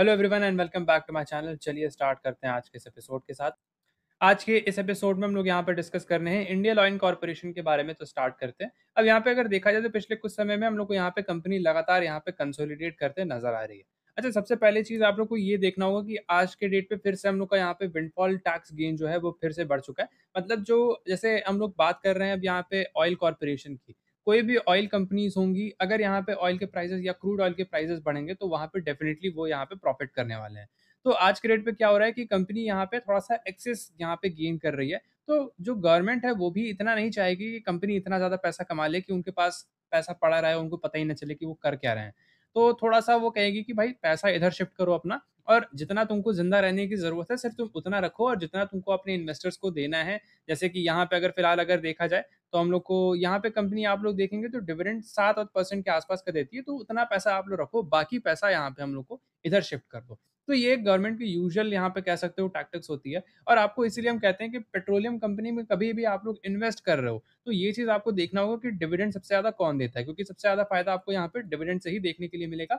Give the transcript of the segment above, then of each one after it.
hello everyone and welcome back to my channel चलिए start करते हैं आज के इस एपिसोड के साथ आज के इस एपिसोड में हम लोग यहाँ पर डिस्कस करने हैं इंडिया लॉइन कॉरपोरेशन के बारे में तो स्टार्ट करते हैं अब यहाँ पे अगर देखा जाए तो पिछले कुछ समय में हम लोग को यहाँ पे कंपनी लगातार यहाँ पे कंसोलिडेट करते नजर आ रही है अच्छा सबसे पहले चीज़ आप लोग को ये देखना होगा कि आज के डेट पे फिर से हम लोग का यहाँ पे विंडफॉल टैक्स गेन जो है वो फिर से बढ़ चुका है मतलब जो जैसे हम लोग बात कर रहे हैं अब यहाँ पे ऑयल कॉरपोरेशन की कोई भी ऑयल कंपनीज होंगी अगर यहाँ पे ऑयल के प्राइसेस या क्रूड ऑयल के प्राइसेस बढ़ेंगे तो वहाँ पे डेफिनेटली वो यहाँ पे प्रॉफिट करने वाले हैं तो आज के डेट पे क्या हो रहा है कि कंपनी यहाँ पे थोड़ा सा एक्सेस यहाँ पे गेन कर रही है तो जो गवर्नमेंट है वो भी इतना नहीं चाहेगी कि कंपनी इतना ज़्यादा पैसा कमा ले कि उनके पास पैसा पड़ा रहा है उनको पता ही ना चले कि वो कर क्या रहे हैं तो थोड़ा सा वो कहेगी कि भाई पैसा इधर शिफ्ट करो अपना और जितना तुमको जिंदा रहने की ज़रूरत है सिर्फ तुम उतना रखो और जितना तुमको अपने इन्वेस्टर्स को देना है जैसे कि यहाँ पे अगर फिलहाल अगर देखा जाए तो हम लोग को यहाँ पे कंपनी आप लोग देखेंगे तो डिविडेंड सात आठ परसेंट के आसपास का देती है तो उतना पैसा आप लोग रखो बाकी पैसा यहाँ पे हम लोग को इधर शिफ्ट कर दो तो ये गवर्नमेंट की यूजुअल यहाँ पे कह सकते हो टैक्टिक्स होती है और आपको इसीलिए हम कहते हैं कि पेट्रोलियम कंपनी में कभी भी आप लोग इन्वेस्ट कर रहे हो तो ये चीज़ आपको देखना होगा कि डिविडेंड सबसे ज़्यादा कौन देता है क्योंकि सबसे ज़्यादा फायदा आपको यहाँ पे डिविडेंड से ही देखने के लिए मिलेगा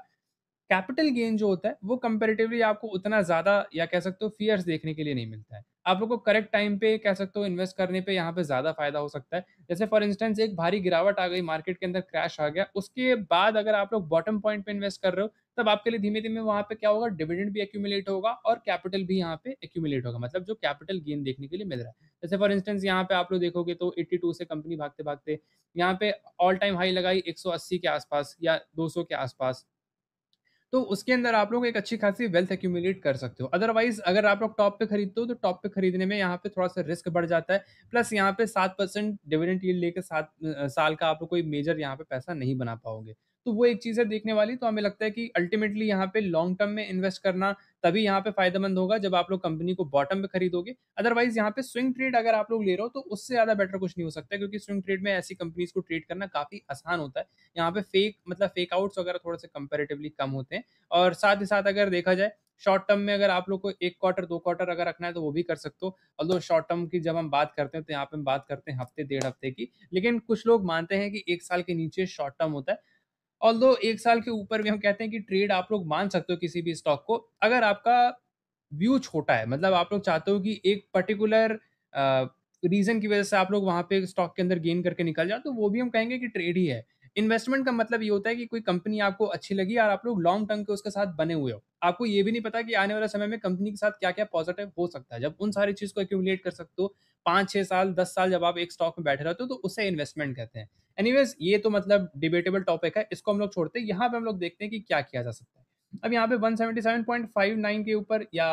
कैपिटल गेन जो होता है वो कंपेरेटिवली आपको उतना ज़्यादा या कह सकते हो फियर्स देखने के लिए नहीं मिलता है आप लोग को करेक्ट टाइम पे कह सकते हो इन्वेस्ट करने पे यहाँ पे ज़्यादा फायदा हो सकता है जैसे फॉर इंस्टेंस एक भारी गिरावट आ गई मार्केट के अंदर क्रैश आ गया उसके बाद अगर आप लोग बॉटम पॉइंट पे इन्वेस्ट कर रहे हो तब आपके लिए धीमे धीमे वहाँ पे क्या होगा डिविडेंड भी एक्यूमुलेट होगा और कैपिटल भी यहाँ पे एक्यूमुलेट होगा मतलब जो कैपिटल गेन देखने के लिए मिल रहा है जैसे फॉर इंस्टेंस यहाँ पे आप लोग देखोगे तो 82 से कंपनी भागते भागते यहाँ पे ऑल टाइम हाई लगाई 180 के आसपास या 200 के आसपास तो उसके अंदर आप लोग एक अच्छी खासी वेल्थ एक्यूमुलेट कर सकते हो अदरवाइज अगर आप लोग टॉप पे खरीदते हो तो टॉप पे खरीदने में यहाँ पे थोड़ा सा रिस्क बढ़ जाता है प्लस यहाँ पे सात परसेंट डिविडेंट लेकर सात साल का आप लोग कोई मेजर यहाँ पे पैसा नहीं बना पाओगे तो वो एक चीज़ है देखने वाली तो हमें लगता है कि अल्टीमेटली यहाँ पे लॉन्ग टर्म में इन्वेस्ट करना तभी यहाँ पे फायदेमंद होगा जब आप लोग कंपनी को बॉटम पे खरीदोगे अदरवाइज यहाँ पे स्विंग ट्रेड अगर आप लोग ले रहे हो तो उससे ज्यादा बेटर कुछ नहीं हो सकता क्योंकि स्विंग ट्रेड में ऐसी कंपनीज को ट्रेड करना काफी आसान होता है यहाँ पे फेक मतलब फेक आउट्स वगैरह थोड़े से कंपेरेटिवली कम होते हैं और साथ ही साथ अगर देखा जाए शॉर्ट टर्म में अगर आप लोग को एक क्वार्टर दो क्वार्टर अगर रखना है तो वो भी कर सकते हो और शॉर्ट टर्म की जब हम बात करते हैं तो यहाँ पे हम बात करते हैं हफ्ते डेढ़ हफ्ते की लेकिन कुछ लोग मानते हैं कि एक साल के नीचे शॉर्ट टर्म होता है ऑल दो एक साल के ऊपर भी हम कहते हैं कि ट्रेड आप लोग मान सकते हो किसी भी स्टॉक को अगर आपका व्यू छोटा है मतलब आप लोग चाहते हो कि एक पर्टिकुलर रीजन की वजह से आप लोग वहां पे स्टॉक के अंदर गेन करके निकल जाओ तो वो भी हम कहेंगे कि ट्रेड ही है इन्वेस्टमेंट का मतलब ये होता है कि कोई कंपनी आपको अच्छी लगी और आप लोग लॉन्ग टर्म के उसके साथ बने हुए हो आपको ये भी नहीं पता कि आने वाले समय में कंपनी के साथ क्या क्या पॉजिटिव हो सकता है जब उन सारी चीज़ को एक्यूमुलेट कर सकते हो पांच छह साल दस साल जब आप एक स्टॉक में बैठे रहते हो तो उसे इन्वेस्टमेंट कहते हैं एनीवेज ये तो मतलब डिबेटेबल टॉपिक है इसको हम लोग छोड़ते हैं यहाँ पे हम लोग देखते हैं कि क्या किया जा सकता है अब यहाँ पे 177.59 के ऊपर या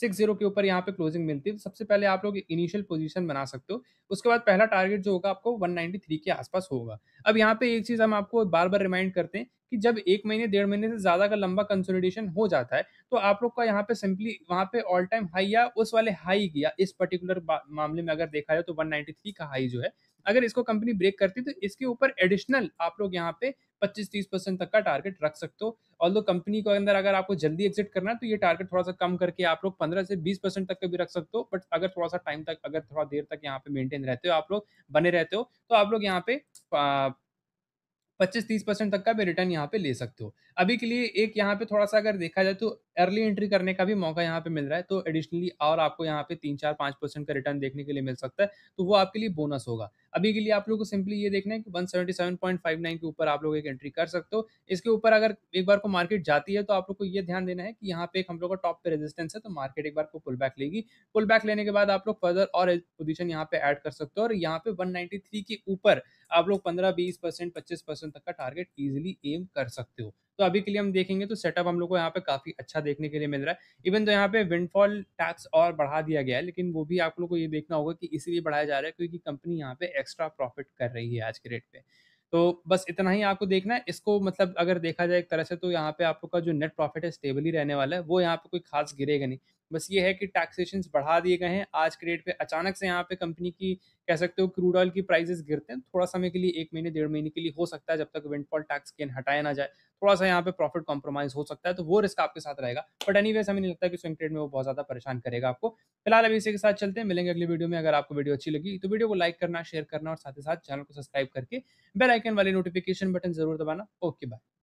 सिक्स जीरो के ऊपर यहाँ पे क्लोजिंग मिलती है तो सबसे पहले आप लोग इनिशियल पोजीशन बना सकते हो उसके बाद पहला टारगेट जो होगा आपको 193 के आसपास होगा अब यहाँ पे एक चीज़ हम आपको बार बार रिमाइंड करते हैं कि जब एक महीने डेढ़ महीने से ज़्यादा का लंबा कंसोलिडेशन हो जाता है तो आप लोग का यहाँ पे सिंपली वहाँ पे ऑल टाइम हाई या उस वाले हाई गया इस पर्टिकुलर मामले में अगर देखा जाए तो वन का हाई जो है अगर इसको कंपनी ब्रेक करती तो इसके ऊपर एडिशनल आप लोग यहाँ पे 25-30 परसेंट तक का टारगेट रख सकते हो ऑल कंपनी के अंदर अगर आपको जल्दी एग्जिट करना है तो ये टारगेट थोड़ा सा कम करके आप लोग 15 से 20 परसेंट तक का भी रख सकते हो बट अगर थोड़ा सा टाइम तक अगर थोड़ा देर तक यहाँ पे मेंटेन रहते हो आप लोग बने रहते हो तो आप लोग यहाँ पे पच्चीस तीस परसेंट तक का भी रिटर्न यहाँ पे ले सकते हो अभी के लिए एक यहाँ पे थोड़ा सा अगर देखा जाए तो अर्ली एंट्री करने का भी मौका यहाँ पे मिल रहा है तो एडिशनली और आपको यहाँ पे तीन चार पाँच परसेंट का रिटर्न देखने के लिए मिल सकता है तो वो आपके लिए बोनस होगा अभी के लिए आप लोगों को सिंपली ये देखना है कि 177.59 के ऊपर आप लोग एक एंट्री कर सकते हो इसके ऊपर अगर एक बार को मार्केट जाती है तो आप लोग को ये ध्यान देना है कि यहाँ पे एक हम लोग का टॉप पे रेजिस्टेंस है तो मार्केट एक बार को पुल बैक लेगी पुल बैक लेने के बाद आप लोग फर्दर और पोजिशन यहाँ पे ऐड कर सकते हो और यहाँ पे वन के ऊपर आप लोग पंद्रह बीस परसेंट परसेंट तक का टारगेट ईजिली एम कर सकते हो तो अभी के लिए हम देखेंगे तो सेटअप हम लोग को यहाँ पे काफ़ी अच्छा देखने के लिए मिल रहा है इवन तो यहाँ पे विंडफॉल टैक्स और बढ़ा दिया गया है लेकिन वो भी आप लोग को ये देखना होगा कि इसलिए बढ़ाया जा रहा है क्योंकि कंपनी यहाँ पे एक्स्ट्रा प्रॉफिट कर रही है आज के रेट पे तो बस इतना ही आपको देखना है इसको मतलब अगर देखा जाए एक तरह से तो यहाँ पे आप लोग का जो नेट प्रॉफिट है स्टेबल ही रहने वाला है वो यहाँ पे कोई खास गिरेगा नहीं बस ये है कि टैक्सेशन बढ़ा दिए गए हैं आज के डेट पे अचानक से यहाँ पे कंपनी की कह सकते हो क्रूड ऑयल की प्राइसेस गिरते हैं थोड़ा समय के लिए एक महीने डेढ़ महीने के लिए हो सकता है जब तक विंडफॉल टैक्स के हटाया ना जाए थोड़ा सा यहाँ पे प्रॉफिट कॉम्प्रोमाइज हो सकता है तो वो रिस्क आपके साथ रहेगा बट एनी हमें नहीं लगता कि स्विंग ट्रेड में वो बहुत ज्यादा परेशान करेगा आपको फिलहाल अभी इसी के साथ चलते हैं मिलेंगे अगली वीडियो में अगर आपको वीडियो अच्छी लगी तो वीडियो को लाइक करना शेयर करना और साथ ही साथ चैनल को सब्सक्राइब करके बेल आइकन वाले नोटिफिकेशन बटन जरूर दबाना ओके बाय